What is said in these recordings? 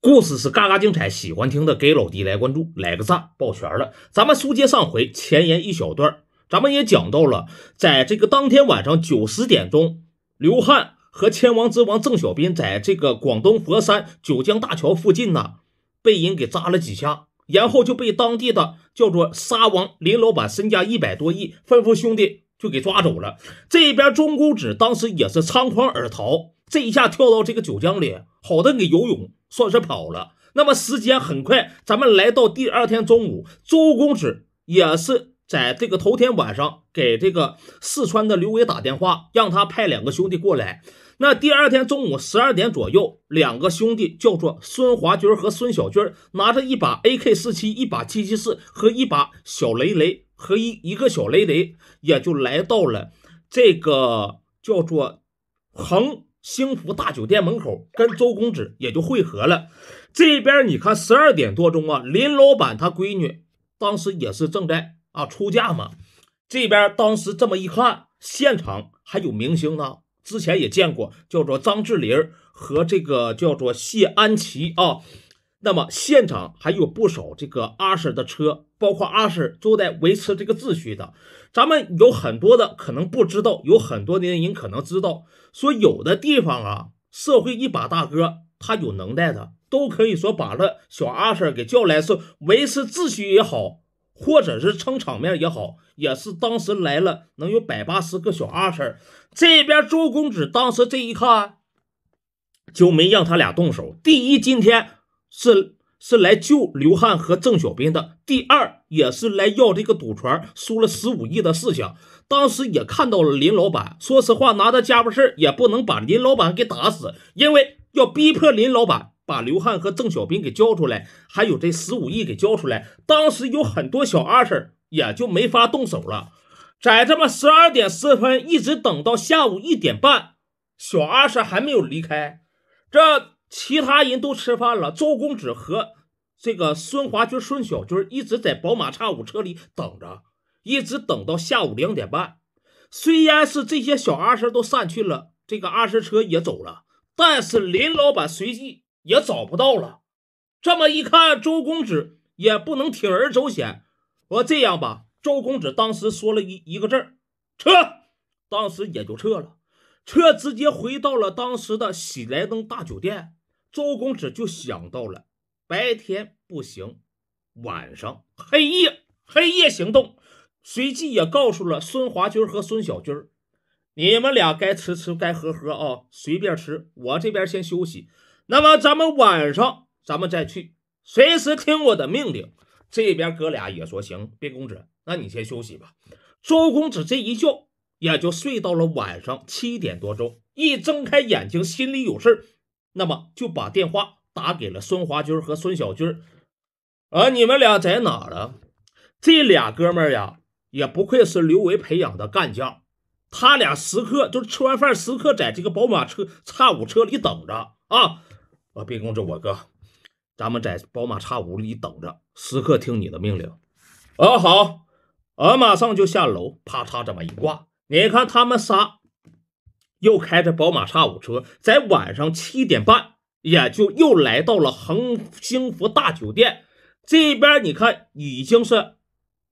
故事是嘎嘎精彩，喜欢听的给老弟来关注，来个赞，抱拳了。咱们书接上回，前言一小段，咱们也讲到了，在这个当天晚上九十点钟，刘汉和千王之王郑小斌在这个广东佛山九江大桥附近呢，被人给扎了几下，然后就被当地的叫做沙王林老板，身价一百多亿，吩咐兄弟就给抓走了。这边钟公子当时也是仓皇而逃，这一下跳到这个九江里，好在给游泳。算是跑了。那么时间很快，咱们来到第二天中午，周公子也是在这个头天晚上给这个四川的刘伟打电话，让他派两个兄弟过来。那第二天中午十二点左右，两个兄弟叫做孙华军和孙小军，拿着一把 AK 四七、一把七七四和一把小雷雷和一一个小雷雷，也就来到了这个叫做横。星福大酒店门口，跟周公子也就汇合了。这边你看，十二点多钟啊，林老板他闺女当时也是正在啊出嫁嘛。这边当时这么一看，现场还有明星呢，之前也见过，叫做张智霖和这个叫做谢安琪啊。那么现场还有不少这个阿婶的车，包括阿婶都在维持这个秩序的。咱们有很多的可能不知道，有很多的人可能知道，说有的地方啊，社会一把大哥他有能耐的，都可以说把那小阿婶给叫来，是维持秩序也好，或者是撑场面也好，也是当时来了能有百八十个小阿婶。这边周公子当时这一看，就没让他俩动手。第一，今天。是是来救刘汉和郑小斌的，第二也是来要这个赌船输了十五亿的事情。当时也看到了林老板，说实话，拿着家伙事也不能把林老板给打死，因为要逼迫林老板把刘汉和郑小斌给交出来，还有这十五亿给交出来。当时有很多小阿 sir 也就没法动手了，在这么十二点十分一直等到下午一点半，小阿 sir 还没有离开，这。其他人都吃饭了，周公子和这个孙华军、孙小军一直在宝马叉五车里等着，一直等到下午两点半。虽然是这些小阿士都散去了，这个阿士车也走了，但是林老板随即也找不到了。这么一看，周公子也不能铤而走险。我这样吧，周公子当时说了一一个字儿：“撤。”当时也就撤了，撤直接回到了当时的喜来登大酒店。周公子就想到了，白天不行，晚上黑夜黑夜行动。随即也告诉了孙华军和孙小军你们俩该吃吃，该喝喝啊，随便吃。我这边先休息。那么咱们晚上咱们再去，随时听我的命令。”这边哥俩也说：“行，周公子，那你先休息吧。”周公子这一觉也就睡到了晚上七点多钟，一睁开眼睛，心里有事儿。那么就把电话打给了孙华军和孙小军啊，你们俩在哪呢？这俩哥们儿呀，也不愧是刘维培养的干将，他俩时刻就是吃完饭，时刻在这个宝马车叉五车里等着啊！啊，别跟着我哥，咱们在宝马叉五里等着，时刻听你的命令。啊，好，啊，马上就下楼，啪嚓这么一挂。你看他们仨。又开着宝马叉五车，在晚上七点半，也就又来到了恒星福大酒店这边。你看，已经是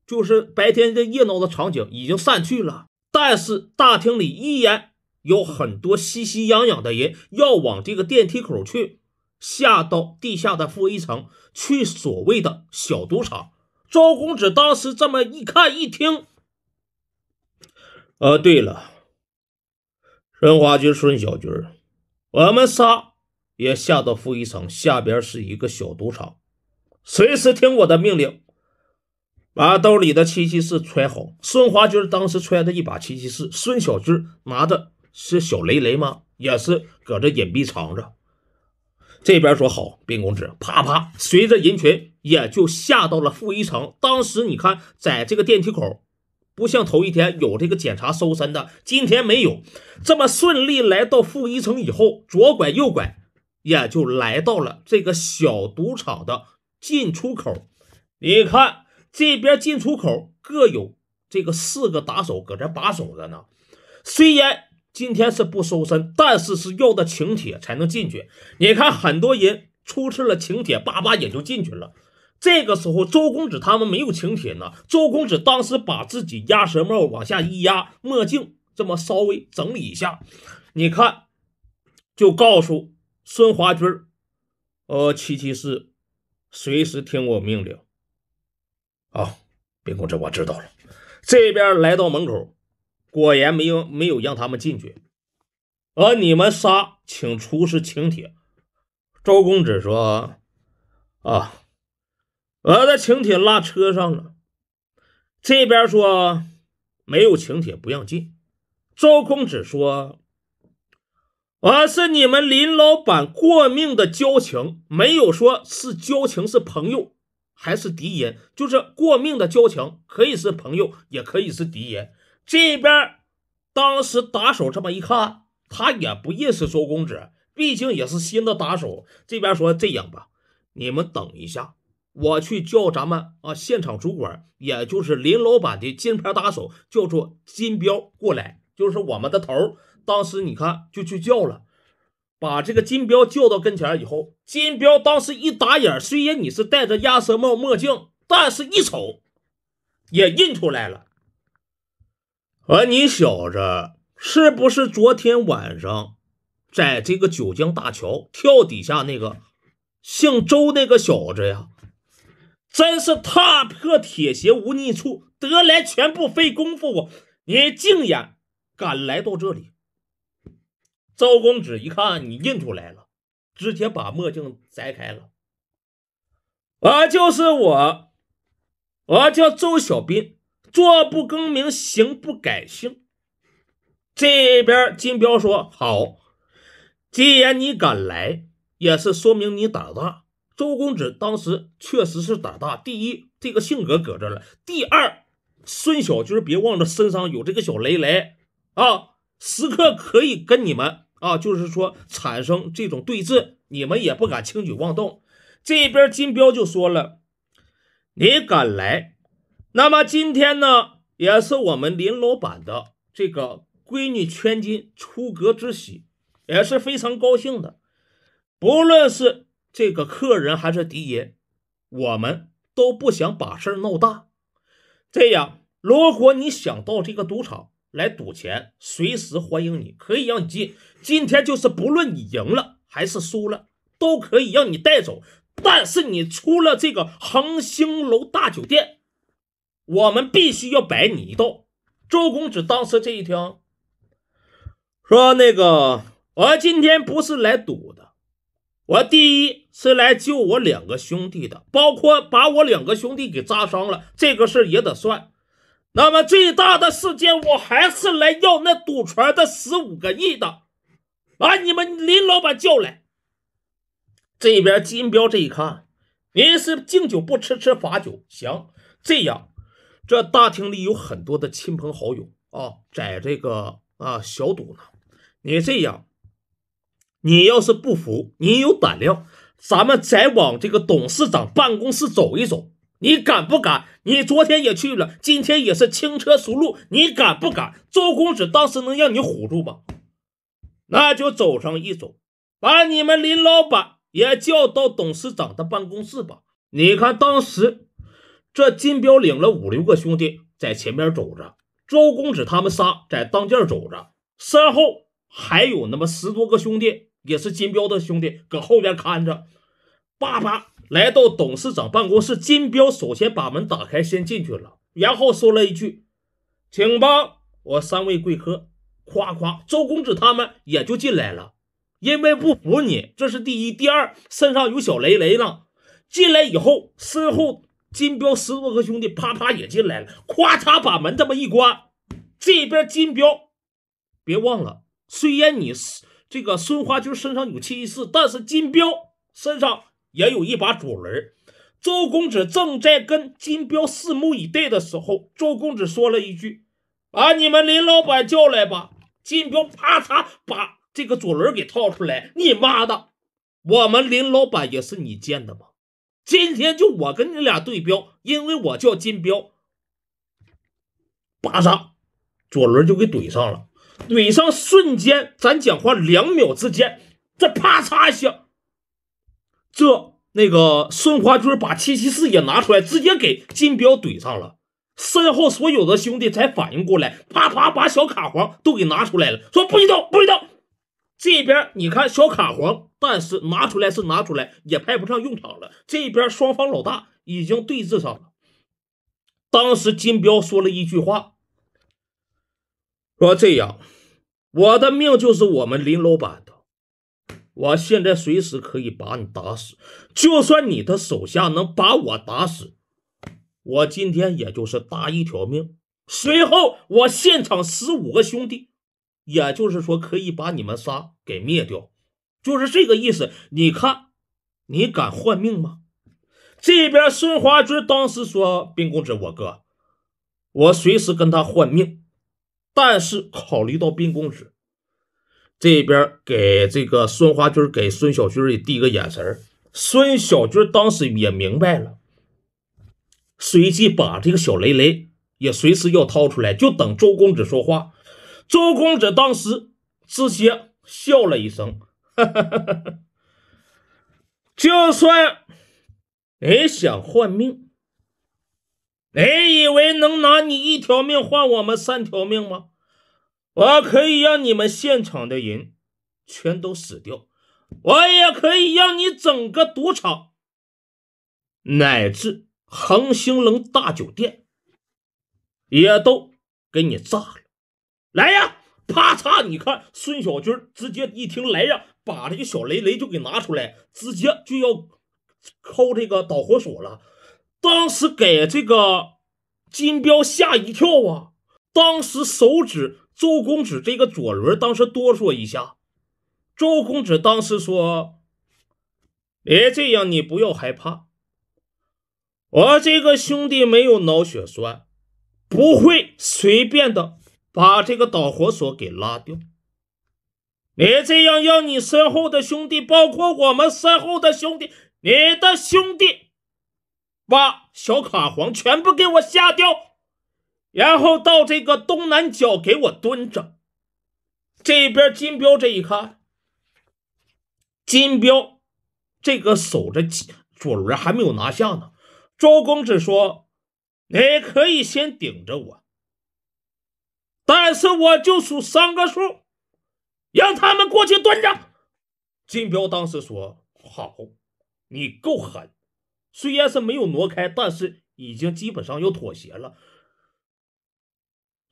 就是白天的热闹的场景已经散去了，但是大厅里依然有很多熙熙攘攘的人要往这个电梯口去，下到地下的负一层去所谓的小赌场。周公子当时这么一看一听，呃，对了。孙华军、孙小军我们仨也下到负一层，下边是一个小赌场，随时听我的命令，把兜里的七七四揣好。孙华军当时揣着一把七七四，孙小军拿的是小雷雷吗？也是搁这隐蔽藏着。这边说好，冰公子，啪啪，随着人群也就下到了负一层。当时你看，在这个电梯口。不像头一天有这个检查搜身的，今天没有。这么顺利来到负一层以后，左拐右拐，也就来到了这个小赌场的进出口。你看，这边进出口各有这个四个打手搁这把守着呢。虽然今天是不搜身，但是是要的请帖才能进去。你看，很多人出示了请帖，叭叭也就进去了。这个时候，周公子他们没有请帖呢。周公子当时把自己鸭舌帽往下一压，墨镜这么稍微整理一下，你看，就告诉孙华军儿：“呃，七七四，随时听我命令。”好，冰公子，我知道了。这边来到门口，果然没有没有让他们进去。而你们仨请出示请帖。周公子说：“啊。”我的请帖拉车上了，这边说没有请帖不让进。周公子说：“我是你们林老板过命的交情，没有说是交情是朋友还是敌人，就是过命的交情，可以是朋友也可以是敌人。”这边当时打手这么一看，他也不认识周公子，毕竟也是新的打手。这边说：“这样吧，你们等一下。”我去叫咱们啊，现场主管，也就是林老板的金牌打手，叫做金彪过来，就是我们的头。当时你看就去叫了，把这个金彪叫到跟前以后，金彪当时一打眼，虽然你是戴着鸭舌帽墨镜，但是一瞅也认出来了。而你小子是不是昨天晚上在这个九江大桥跳底下那个姓周那个小子呀？真是踏破铁鞋无觅处，得来全不费功夫。啊！你竟然敢来到这里！周公子一看你认出来了，直接把墨镜摘开了。我就是我，我叫周小斌，坐不更名，行不改姓。这边金彪说：“好，既然你敢来，也是说明你胆大。”周公子当时确实是胆大。第一，这个性格搁这了；第二，孙小军别忘了身上有这个小雷雷啊，时刻可以跟你们啊，就是说产生这种对峙，你们也不敢轻举妄动。这边金彪就说了：“你敢来，那么今天呢，也是我们林老板的这个闺女圈金出阁之喜，也是非常高兴的。不论是……”这个客人还是狄爷，我们都不想把事儿闹大。这样，如果你想到这个赌场来赌钱，随时欢迎你，可以让你进。今天就是不论你赢了还是输了，都可以让你带走。但是你出了这个恒星楼大酒店，我们必须要摆你一道。周公子当时这一听，说那个我今天不是来赌的。我第一是来救我两个兄弟的，包括把我两个兄弟给扎伤了，这个事也得算。那么最大的事件，我还是来要那赌船的十五个亿的，把你们林老板叫来。这边金彪这一看，您是敬酒不吃吃罚酒，行，这样，这大厅里有很多的亲朋好友啊，在这个啊小赌呢，你这样。你要是不服，你有胆量，咱们再往这个董事长办公室走一走，你敢不敢？你昨天也去了，今天也是轻车熟路，你敢不敢？周公子当时能让你唬住吗？那就走上一走，把你们林老板也叫到董事长的办公室吧。你看，当时这金彪领了五六个兄弟在前面走着，周公子他们仨在当间走着，身后还有那么十多个兄弟。也是金彪的兄弟，搁后边看着，爸爸来到董事长办公室。金彪首先把门打开，先进去了，然后说了一句：“请吧，我三位贵客。”夸夸，周公子他们也就进来了。因为不服你，这是第一，第二身上有小雷雷呢。进来以后，身后金彪十多个兄弟啪啪也进来了，咵嚓把门这么一关。这边金彪，别忘了，虽然你是。这个孙花军身上有七十四，但是金彪身上也有一把左轮。周公子正在跟金彪四目以对的时候，周公子说了一句：“把你们林老板叫来吧。”金彪啪嚓把这个左轮给掏出来，“你妈的，我们林老板也是你建的吗？今天就我跟你俩对标，因为我叫金彪。”啪嚓，左轮就给怼上了。怼上瞬间，咱讲话两秒之间，这啪嚓一下，这那个孙华军把774也拿出来，直接给金彪怼上了。身后所有的兄弟才反应过来，啪啪把小卡黄都给拿出来了，说不许动，不许动。这边你看小卡黄，但是拿出来是拿出来，也派不上用场了。这边双方老大已经对峙上了。当时金彪说了一句话。说这样，我的命就是我们林老板的。我现在随时可以把你打死，就算你的手下能把我打死，我今天也就是搭一条命。随后我现场十五个兄弟，也就是说可以把你们仨给灭掉，就是这个意思。你看，你敢换命吗？这边孙华军当时说：“冰公子，我哥，我随时跟他换命。”但是考虑到兵公子这边给这个孙华军、给孙小军也递一个眼神孙小军当时也明白了，随即把这个小雷雷也随时要掏出来，就等周公子说话。周公子当时直接笑了一声，哈哈哈！哈，就算你想换命。”你以为能拿你一条命换我们三条命吗？我可以让你们现场的人全都死掉，我也可以让你整个赌场乃至恒星隆大酒店也都给你炸了。来呀，啪嚓！你看，孙小军直接一听来呀，把这个小雷雷就给拿出来，直接就要扣这个导火索了。当时给这个金彪吓一跳啊！当时手指周公子这个左轮，当时哆嗦一下。周公子当时说：“别这样，你不要害怕。我这个兄弟没有脑血栓，不会随便的把这个导火索给拉掉。别这样，让你身后的兄弟，包括我们身后的兄弟，你的兄弟。”把小卡簧全部给我下掉，然后到这个东南角给我蹲着。这边金彪这一看，金彪这个守着左轮还没有拿下呢。周公子说：“你可以先顶着我，但是我就数三个数，让他们过去蹲着。”金彪当时说：“好，你够狠。”虽然是没有挪开，但是已经基本上要妥协了。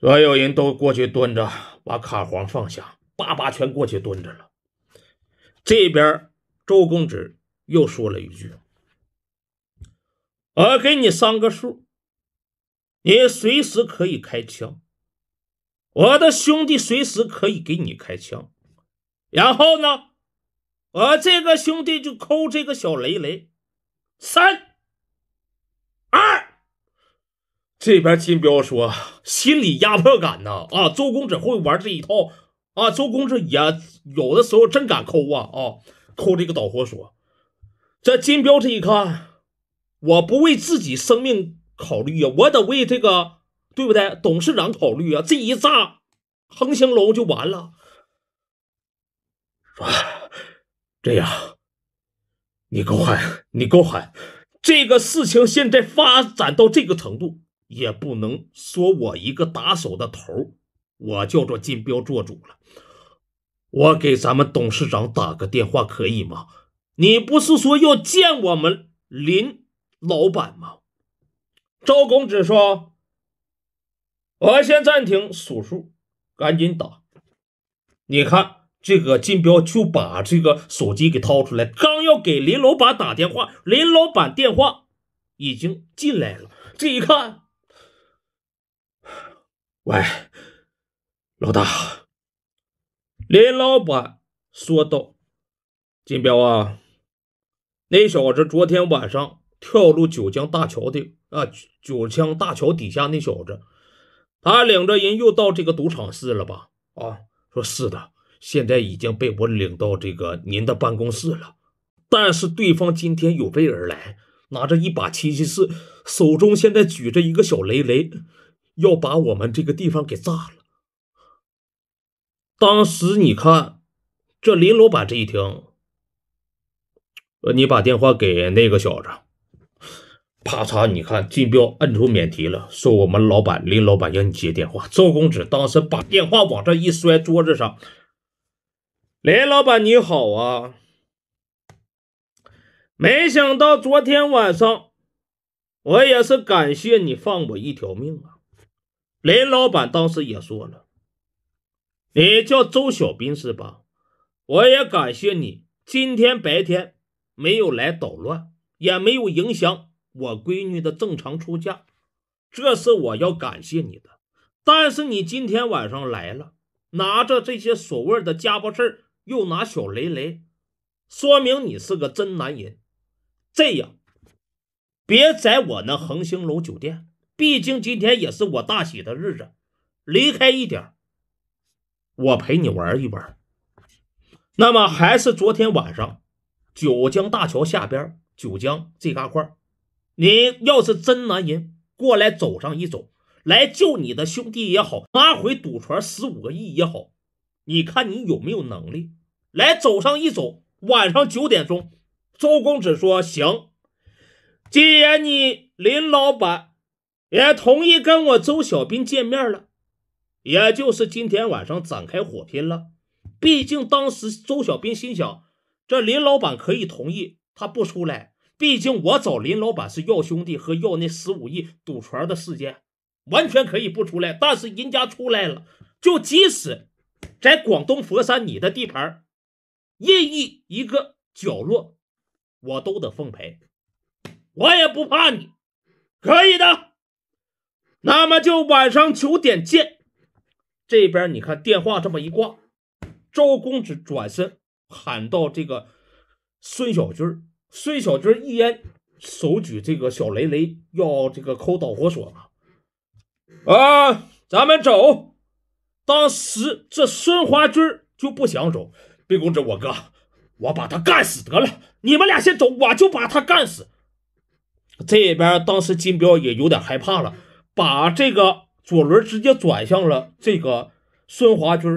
所有人都过去蹲着，把卡簧放下，叭叭全过去蹲着了。这边周公子又说了一句：“我给你三个数，你随时可以开枪，我的兄弟随时可以给你开枪。”然后呢，我这个兄弟就扣这个小雷雷。三二，这边金彪说：“心理压迫感呢？啊，周公子会玩这一套啊！周公子也有的时候真敢抠啊！啊，抠这个导火索。这金彪这一看，我不为自己生命考虑啊，我得为这个对不对？董事长考虑啊！这一炸，恒兴楼就完了。说 这样。”你够狠，你够狠！这个事情现在发展到这个程度，也不能说我一个打手的头，我叫做金彪做主了。我给咱们董事长打个电话可以吗？你不是说要见我们林老板吗？周公子说：“我先暂停数数，赶紧打。你看。”这个金彪就把这个手机给掏出来，刚要给林老板打电话，林老板电话已经进来了。这一看，喂，老大，林老板说道：“金彪啊，那小子昨天晚上跳入九江大桥的啊，九江大桥底下那小子，他领着人又到这个赌场是了吧？啊，说是的。”现在已经被我领到这个您的办公室了，但是对方今天有备而来，拿着一把七七四，手中现在举着一个小雷雷，要把我们这个地方给炸了。当时你看，这林老板这一听，你把电话给那个小子，啪嚓！你看金彪摁出免提了，说我们老板林老板让你接电话。赵公子当时把电话往这一摔，桌子上。林老板你好啊！没想到昨天晚上，我也是感谢你放我一条命啊。林老板当时也说了，你叫周小斌是吧？我也感谢你今天白天没有来捣乱，也没有影响我闺女的正常出嫁，这是我要感谢你的。但是你今天晚上来了，拿着这些所谓的家破事儿。又拿小雷雷，说明你是个真男人。这样，别在我那恒星楼酒店，毕竟今天也是我大喜的日子。离开一点，我陪你玩一玩。那么还是昨天晚上，九江大桥下边九江这嘎块你要是真男人，过来走上一走，来救你的兄弟也好，拿回赌船十五个亿也好。你看你有没有能力来走上一走？晚上九点钟，周公子说：“行，既然你林老板也同意跟我周小斌见面了，也就是今天晚上展开火拼了。毕竟当时周小斌心想，这林老板可以同意他不出来，毕竟我找林老板是要兄弟和要那十五亿赌船的事件，完全可以不出来。但是人家出来了，就即使。”在广东佛山，你的地盘任意一个角落，我都得奉陪。我也不怕你，可以的。那么就晚上九点见。这边你看，电话这么一挂，周公子转身喊到：“这个孙小军孙小军一言手举这个小雷雷，要这个抠导火索嘛，啊，咱们走。”当时这孙华军就不想走，毕公子我哥，我把他干死得了。你们俩先走，我就把他干死。这边当时金彪也有点害怕了，把这个左轮直接转向了这个孙华军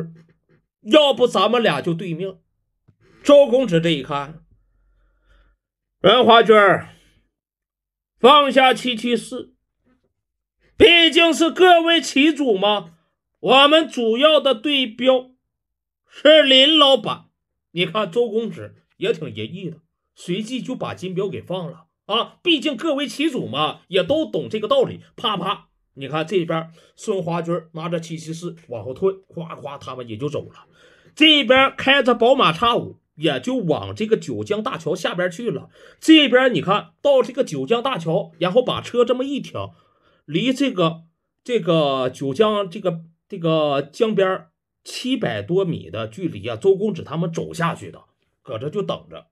要不咱们俩就对面。周公子这一看，任华军放下七七四，毕竟是各为其主嘛。我们主要的对标是林老板，你看周公子也挺仁义的，随即就把金标给放了啊，毕竟各为其主嘛，也都懂这个道理。啪啪，你看这边孙华军拿着七七四往后退，咵咵，他们也就走了。这边开着宝马叉五，也就往这个九江大桥下边去了。这边你看到这个九江大桥，然后把车这么一停，离这个这个九江这个。这个江边七百多米的距离啊，周公子他们走下去的，搁这就等着，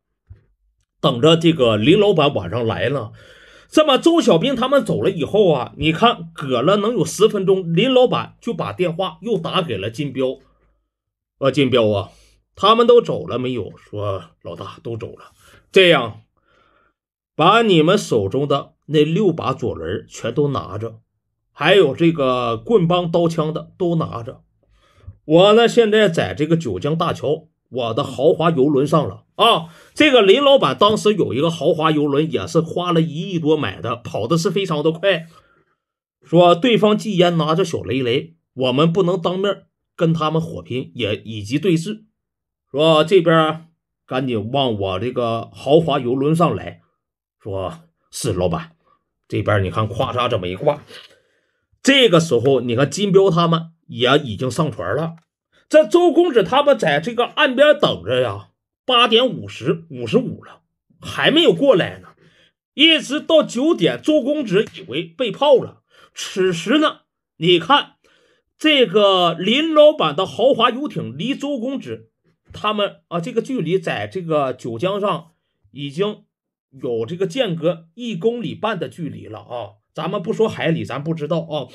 等着这个林老板晚上来了。这么，周小兵他们走了以后啊，你看搁了能有十分钟，林老板就把电话又打给了金彪。啊，金彪啊，他们都走了没有？说老大都走了。这样，把你们手中的那六把左轮全都拿着。还有这个棍棒刀枪的都拿着，我呢现在在这个九江大桥，我的豪华游轮上了啊！这个林老板当时有一个豪华游轮，也是花了一亿多买的，跑的是非常的快。说对方既然拿着小雷雷，我们不能当面跟他们火拼，也以及对峙。说这边赶紧往我这个豪华游轮上来。说是老板，这边你看，咔嚓这么一挂。这个时候，你看金彪他们也已经上船了。这周公子他们在这个岸边等着呀，八点五十五十五了，还没有过来呢。一直到九点，周公子以为被泡了。此时呢，你看这个林老板的豪华游艇离周公子他们啊这个距离，在这个九江上已经有这个间隔一公里半的距离了啊。咱们不说海里，咱不知道啊。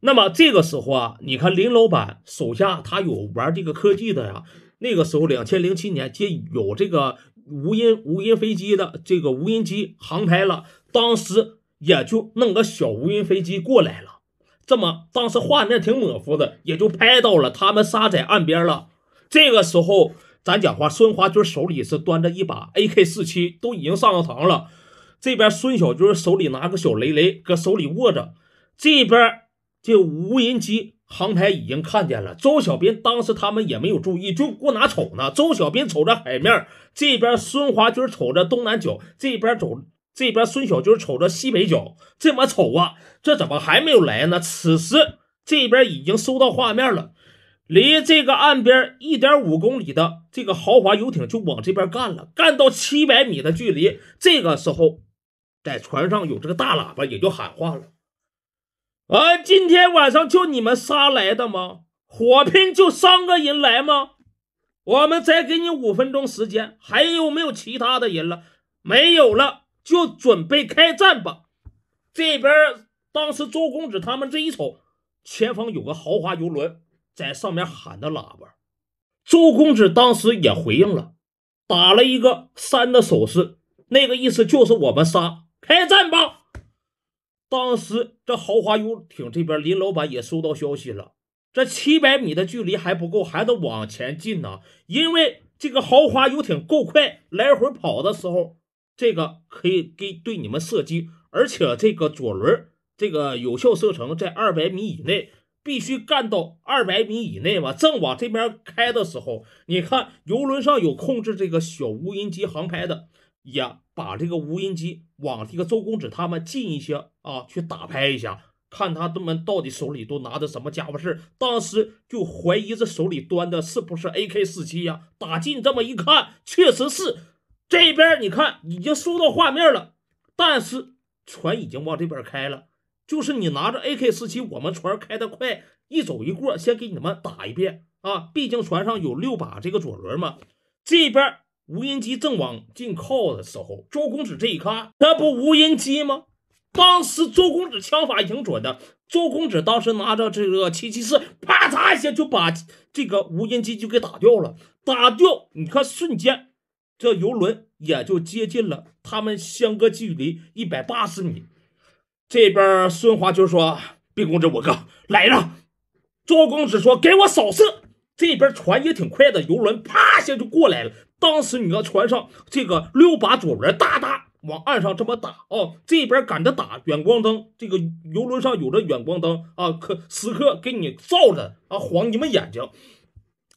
那么这个时候啊，你看林老板手下他有玩这个科技的呀。那个时候两千零七年，就有这个无音无音飞机的这个无人机航拍了。当时也就弄个小无音飞机过来了，这么当时画面挺模糊的，也就拍到了他们仨在岸边了。这个时候咱讲话，孙华军手里是端着一把 AK 四七，都已经上了膛了。这边孙小军手里拿个小雷雷，搁手里握着。这边这无人机航拍已经看见了。周小斌当时他们也没有注意，就过哪瞅呢？周小斌瞅着海面，这边孙华军瞅着东南角，这边走，这边孙小军瞅着西北角，这么瞅啊，这怎么还没有来呢？此时这边已经收到画面了，离这个岸边一点五公里的这个豪华游艇就往这边干了，干到七百米的距离，这个时候。在船上有这个大喇叭，也就喊话了。啊，今天晚上就你们仨来的吗？火拼就三个人来吗？我们再给你五分钟时间，还有没有其他的人了？没有了，就准备开战吧。这边当时周公子他们这一瞅，前方有个豪华游轮，在上面喊的喇叭。周公子当时也回应了，打了一个三的手势，那个意思就是我们仨。开战吧！当时这豪华游艇这边，林老板也收到消息了。这七百米的距离还不够，还得往前进呢。因为这个豪华游艇够快，来回跑的时候，这个可以给对你们射击。而且这个左轮，这个有效射程在二百米以内，必须干到二百米以内嘛。正往这边开的时候，你看游轮上有控制这个小无人机航拍的。也把这个无人机往这个周公子他们近一些啊，去打拍一下，看他他们到底手里都拿着什么家伙事当时就怀疑这手里端的是不是 AK 四七呀？打近这么一看，确实是。这边你看已经收到画面了，但是船已经往这边开了，就是你拿着 AK 四七，我们船开得快，一走一过，先给你们打一遍啊！毕竟船上有六把这个左轮嘛，这边。无人机正往近靠的时候，周公子这一看，那不无人机吗？当时周公子枪法也挺准的。周公子当时拿着这个774，啪嚓一下就把这个无人机就给打掉了。打掉，你看，瞬间这游轮也就接近了，他们相隔距离一百八十米。这边孙华就说：“兵公子，我哥来了。”周公子说：“给我扫射。”这边船也挺快的，游轮啪一下就过来了。当时你要船上这个六把左轮哒哒往岸上这么打哦，这边赶着打远光灯，这个游轮上有着远光灯啊，可时刻给你照着啊，晃你们眼睛。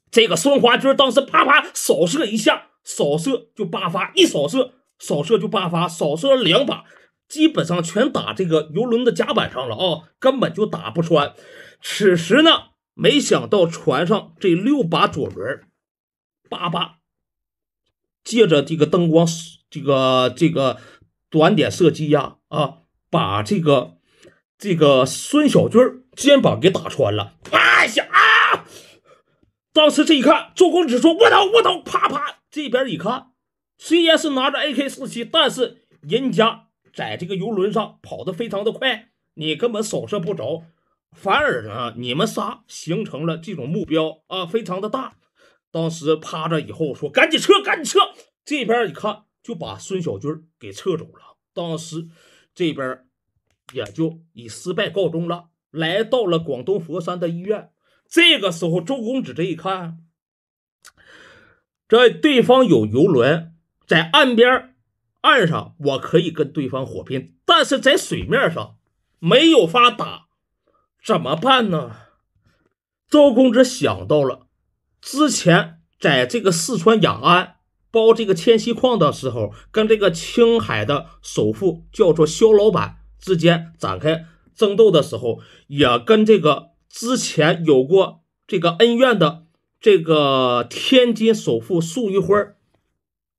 这个孙华军当时啪啪扫射一下，扫射就八发，一扫射，扫射就八发，扫射了两把，基本上全打这个游轮的甲板上了啊，根本就打不穿。此时呢，没想到船上这六把左轮叭叭借着这个灯光，这个这个短点射击呀，啊，把这个这个孙小军肩膀给打穿了，啪一下啊！当时这一看，周公子说：“我操我操，啪啪，这边一看，虽然是拿着 AK 四七，但是人家在这个游轮上跑得非常的快，你根本扫射不着，反而呢，你们仨形成了这种目标啊，非常的大。当时趴着以后说：“赶紧撤，赶紧撤！”这边一看就把孙小军给撤走了。当时这边也就以失败告终了。来到了广东佛山的医院。这个时候，周公子这一看，这对方有游轮在岸边岸上，我可以跟对方火拼，但是在水面上没有法打，怎么办呢？周公子想到了。之前在这个四川雅安包这个铅锡矿的时候，跟这个青海的首富叫做肖老板之间展开争斗的时候，也跟这个之前有过这个恩怨的这个天津首富束于辉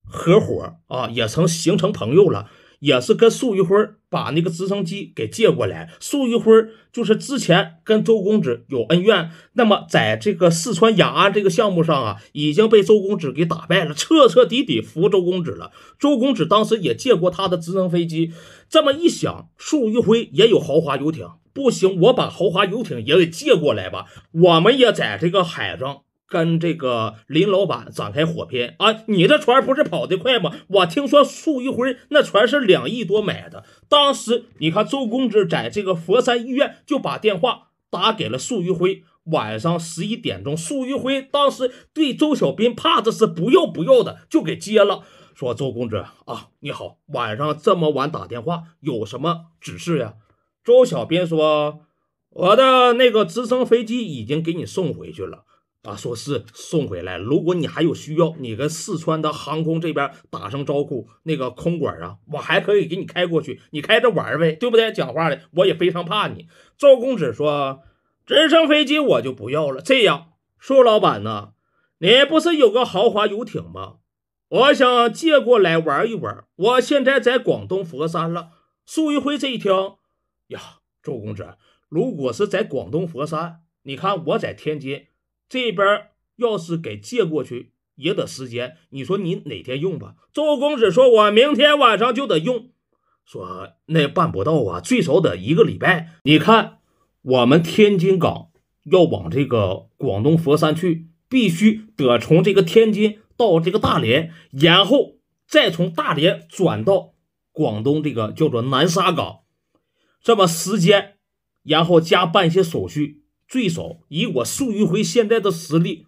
合伙啊，也成形成朋友了，也是跟束于辉把那个直升机给借过来。粟裕辉就是之前跟周公子有恩怨，那么在这个四川雅安这个项目上啊，已经被周公子给打败了，彻彻底底服周公子了。周公子当时也借过他的直升飞机。这么一想，粟裕辉也有豪华游艇，不行，我把豪华游艇也给借过来吧，我们也在这个海上。跟这个林老板展开火拼啊！你的船不是跑得快吗？我听说束于辉那船是两亿多买的。当时你看周公子在这个佛山医院就把电话打给了束于辉，晚上十一点钟，束于辉当时对周小斌怕的是不要不要的就给接了，说周公子啊，你好，晚上这么晚打电话有什么指示呀？周小斌说我的那个直升飞机已经给你送回去了。啊，说是送回来。如果你还有需要，你跟四川的航空这边打声招呼，那个空管啊，我还可以给你开过去，你开着玩呗，对不对？讲话的，我也非常怕你。赵公子说，直升飞机我就不要了。这样，苏老板呢，你不是有个豪华游艇吗？我想借过来玩一玩。我现在在广东佛山了。苏一辉这一听，呀，周公子，如果是在广东佛山，你看我在天津。这边要是给借过去也得时间，你说你哪天用吧？周公子说：“我明天晚上就得用。”说那办不到啊，最少得一个礼拜。你看，我们天津港要往这个广东佛山去，必须得从这个天津到这个大连，然后再从大连转到广东这个叫做南沙港，这么时间，然后加办一些手续。最少以我苏玉辉现在的实力，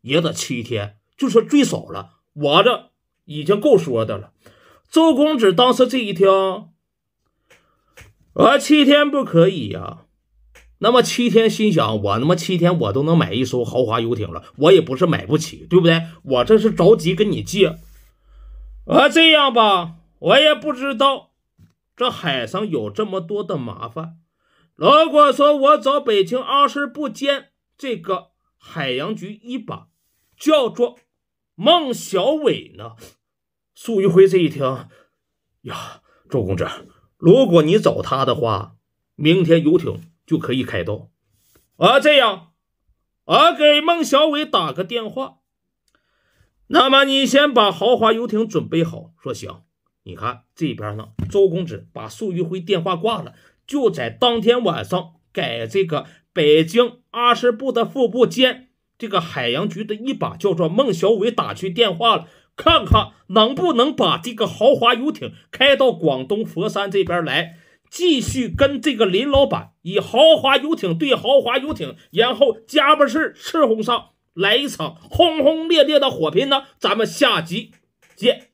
也得七天，就说最少了。我这已经够说的了。周公子当时这一听，啊，七天不可以呀。那么七天，心想我他妈七天我都能买一艘豪华游艇了，我也不是买不起，对不对？我这是着急跟你借。啊，这样吧，我也不知道这海上有这么多的麻烦。如果说我找北京二十部间这个海洋局一把，叫做孟小伟呢？苏玉辉这一听，呀，周公子，如果你找他的话，明天游艇就可以开到。啊，这样，我给孟小伟打个电话。那么你先把豪华游艇准备好。说行，你看这边呢，周公子把苏玉辉电话挂了。就在当天晚上，给这个北京阿什部的副部兼这个海洋局的一把叫做孟小伟打去电话了，看看能不能把这个豪华游艇开到广东佛山这边来，继续跟这个林老板以豪华游艇对豪华游艇，然后家巴翅赤红上来一场轰轰烈烈的火拼呢。咱们下集见。